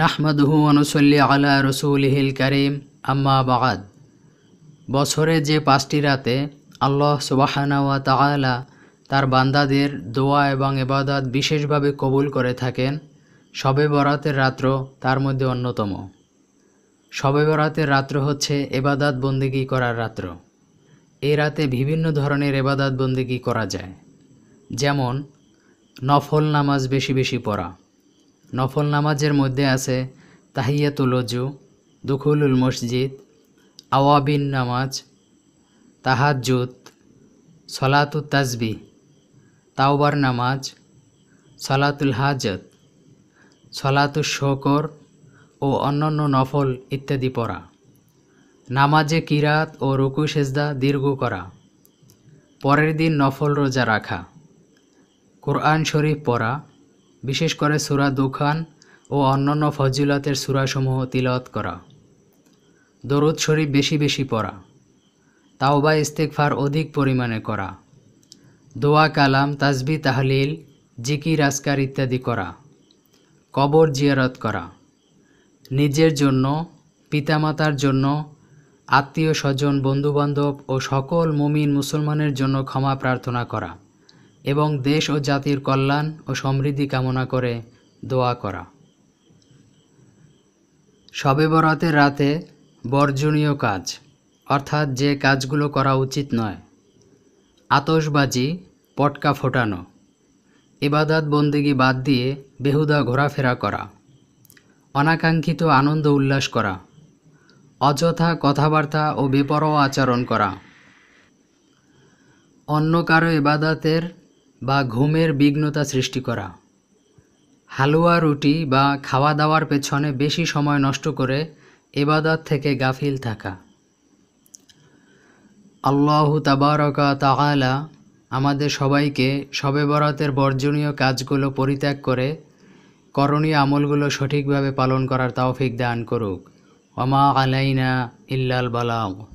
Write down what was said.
নাহমদহু অনুসল্লি আলা রসুলহিল করিম আম্মা বাগাদ বছরে যে পাঁচটি রাতে আল্লাহ সুবাহানাওয়া তালা তার বান্দাদের দোয়া এবং এবাদাত বিশেষভাবে কবুল করে থাকেন শবে বরাতের রাত্র তার মধ্যে অন্যতম শবে বরাতের রাত্র হচ্ছে এবাদাত বন্দিগি করার রাত্র এই রাতে বিভিন্ন ধরনের এবাদাত বন্দিগি করা যায় যেমন নফল নামাজ বেশি বেশি পড়া নফল নামাজের মধ্যে আছে তাহিয়াতুল অজু দুখুলুল মসজিদ আওয়াবিন নামাজ তাহাজুত সলাতু তাজবি তাওবার নামাজ সলাতুল হাজত সলাতু শকর ও অন্যান্য নফল ইত্যাদি পড়া নামাজে কিরাত ও রুকু সেজদা দীর্ঘ করা পরের দিন নফল রোজা রাখা কোরআন শরীফ পড়া বিশেষ করে সুরা দোখান ও অন্যান্য ফজিলতের সুরাসমূহ তিলত করা দরুদ শরীফ বেশি বেশি পড়া তাওবা ইস্তেকফার অধিক পরিমাণে করা দোয়া কালাম তাজবি তাহলিল জিকির আসকার ইত্যাদি করা কবর জিয়ারত করা নিজের জন্য পিতামাতার জন্য আত্মীয় স্বজন বন্ধুবান্ধব ও সকল মুমিন মুসলমানের জন্য ক্ষমা প্রার্থনা করা এবং দেশ ও জাতির কল্যাণ ও সমৃদ্ধি কামনা করে দোয়া করা সবে বরাতের রাতে বর্জনীয় কাজ অর্থাৎ যে কাজগুলো করা উচিত নয় আতসবাজি পটকা ফোটানো ইবাদাত বন্দিগি বাদ দিয়ে বেহুদা ঘোরাফেরা করা অনাকাঙ্ক্ষিত আনন্দ উল্লাস করা অযথা কথাবার্তা ও বেপরোয়া আচরণ করা অন্য কারো ইবাদাতের বা ঘুমের বিঘ্নতা সৃষ্টি করা হালুয়া রুটি বা খাওয়া দাওয়ার পেছনে বেশি সময় নষ্ট করে এবাদত থেকে গাফিল থাকা আল্লাহ তাবারকা তালা আমাদের সবাইকে শবে বরাতের বর্জনীয় কাজগুলো পরিত্যাগ করে করণীয় আমলগুলো সঠিকভাবে পালন করার তাওফিক দান করুক অমা আলাইনা ইল্লাল বালাম